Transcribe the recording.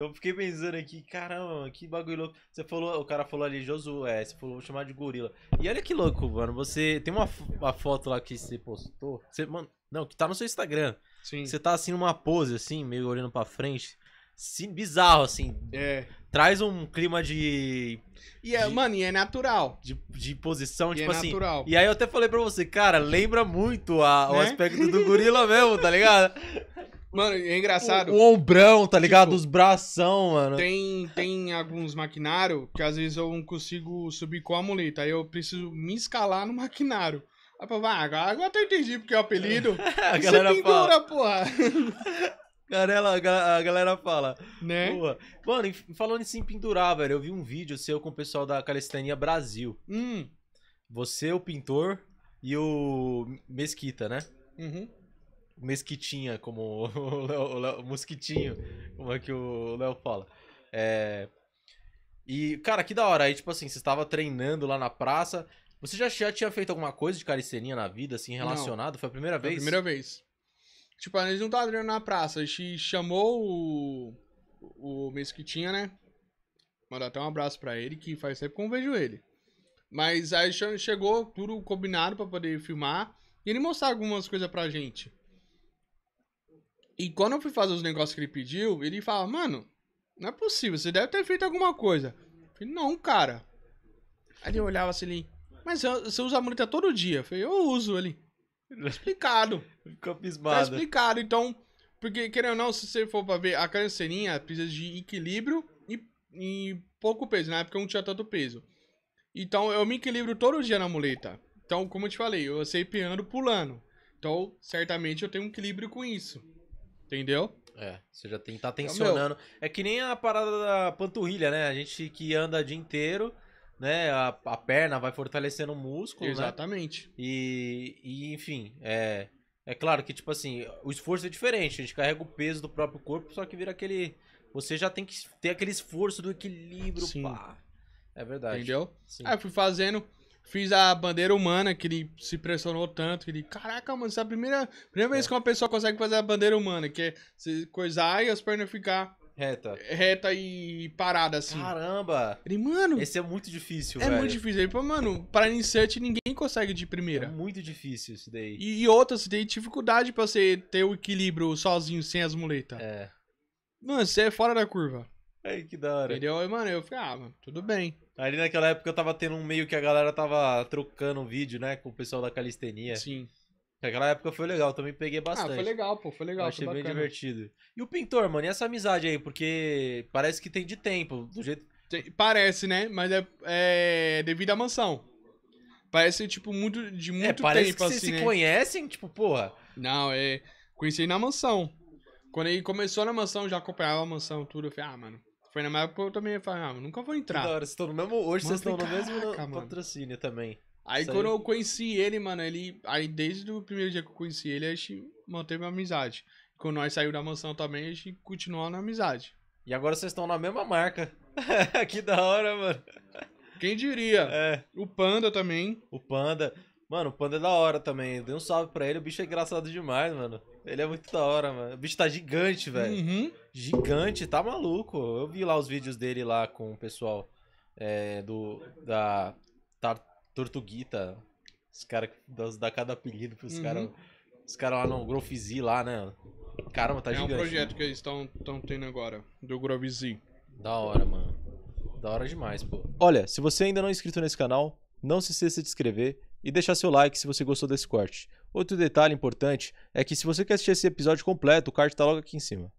Eu fiquei pensando aqui, caramba, que bagulho louco. Você falou, o cara falou ali, Josué, você falou, vou chamar de gorila. E olha que louco, mano. Você tem uma, uma foto lá que você postou. Você, mano, não, que tá no seu Instagram. Sim. Você tá assim numa pose, assim, meio olhando pra frente. Sim, bizarro, assim. É. Traz um clima de. E é, de, mano, e é natural. De, de posição, e é tipo é assim. Natural. E aí eu até falei pra você, cara, lembra muito a, né? o aspecto do gorila mesmo, tá ligado? Mano, é engraçado. O, o ombrão, tá ligado? Tipo, Os bração, mano. Tem, tem alguns maquinários que às vezes eu não consigo subir com a muleta. Aí eu preciso me escalar no maquinário. Aí eu falo, ah, agora eu entendi porque é o apelido. a galera Você pendura, fala. porra. Garela, a galera fala. Né? Boa. Mano, falando em pendurar, velho, eu vi um vídeo seu com o pessoal da Calestania Brasil. Hum. Você, o pintor e o Mesquita, né? Uhum mesquitinha, como o, Léo, o mosquitinho, como é que o Léo fala. É... E, cara, que da hora. Aí, tipo assim, você estava treinando lá na praça. Você já, já tinha feito alguma coisa de caricerinha na vida, assim, relacionado? Não, foi a primeira vez? Foi a primeira vez. Tipo, a gente não tava treinando na praça. A gente chamou o, o Mesquitinha, né? Mandar até um abraço pra ele, que faz tempo que eu não vejo ele. Mas aí chegou tudo combinado pra poder filmar. E ele mostrar algumas coisas pra gente. E quando eu fui fazer os negócios que ele pediu, ele fala, mano, não é possível, você deve ter feito alguma coisa. Eu falei, não, cara. Aí ele olhava assim, mas você usa a muleta todo dia. Eu falei, eu uso ali. Tá explicado. Ficou pismado. Tá explicado, então. Porque, querendo ou não, se você for pra ver, a canseirinha precisa de equilíbrio e, e pouco peso. Na época eu não tinha tanto peso. Então eu me equilibro todo dia na muleta. Então, como eu te falei, eu sei ando pulando. Então, certamente eu tenho um equilíbrio com isso. Entendeu? É, você já tem tá então, tensionando. É, é, que nem a parada da panturrilha, né? A gente que anda o dia inteiro, né? A, a perna vai fortalecendo o músculo, né? Exatamente. Né? E, e, enfim, é... É claro que, tipo assim, o esforço é diferente. A gente carrega o peso do próprio corpo, só que vira aquele... Você já tem que ter aquele esforço do equilíbrio, Sim. pá. É verdade. Entendeu? Sim. Aí ah, eu fui fazendo... Fiz a bandeira humana, que ele se impressionou tanto, que ele, caraca, mano, essa é a primeira, primeira vez é. que uma pessoa consegue fazer a bandeira humana, que é se coisar e as pernas ficar reta. Reta e parada, assim. Caramba! Ele, mano. Esse é muito difícil, é velho. É muito difícil. Ele falou, mano, para iniciante ninguém consegue de primeira. É muito difícil isso daí. E, e outras, tem dificuldade pra você ter o equilíbrio sozinho, sem as muletas. É. Mano, você é fora da curva. Aí que da hora. Entendeu? Aí, mano, eu falei, ah, mano, tudo bem. Ali naquela época eu tava tendo um meio que a galera tava trocando vídeo, né? Com o pessoal da calistenia. Sim. Naquela época foi legal, também peguei bastante. Ah, foi legal, pô, foi legal. Eu achei foi bem divertido. E o pintor, mano, e essa amizade aí? Porque parece que tem de tempo, do jeito... Tem, parece, né? Mas é, é, devido à mansão. Parece, tipo, muito, de é, muito é, parece tempo, que assim, vocês né? se conhecem, tipo, porra. Não, é... Conheci na mansão. Quando ele começou na mansão, já acompanhava a mansão, tudo. Eu falei, ah, mano, foi na época que eu também falei, ah, nunca vou entrar. Da hora, vocês estão no mesmo. Hoje mano, vocês estão no mesmo no... patrocínio também. Aí Isso quando aí... eu conheci ele, mano, ele. Aí desde o primeiro dia que eu conheci ele, a gente manteve uma amizade. Quando nós saímos da mansão também, a gente continuou na amizade. E agora vocês estão na mesma marca. que da hora, mano. Quem diria? É. O Panda também. O Panda. Mano, o Panda é da hora também. Dei um salve pra ele. O bicho é engraçado demais, mano. Ele é muito da hora, mano. O bicho tá gigante, velho. Uhum. Gigante, tá maluco. Eu vi lá os vídeos dele lá com o pessoal é, do da tar, Tortuguita. Os caras dá cada apelido pros uhum. caras. Os caras lá no Grofizi lá, né? Caramba, tá é gigante. É um projeto que eles estão tendo agora, do Grofizi. Da hora, mano. Da hora demais, pô. Olha, se você ainda não é inscrito nesse canal, não se esqueça de se inscrever e deixar seu like se você gostou desse corte. Outro detalhe importante é que se você quer assistir esse episódio completo, o card tá logo aqui em cima.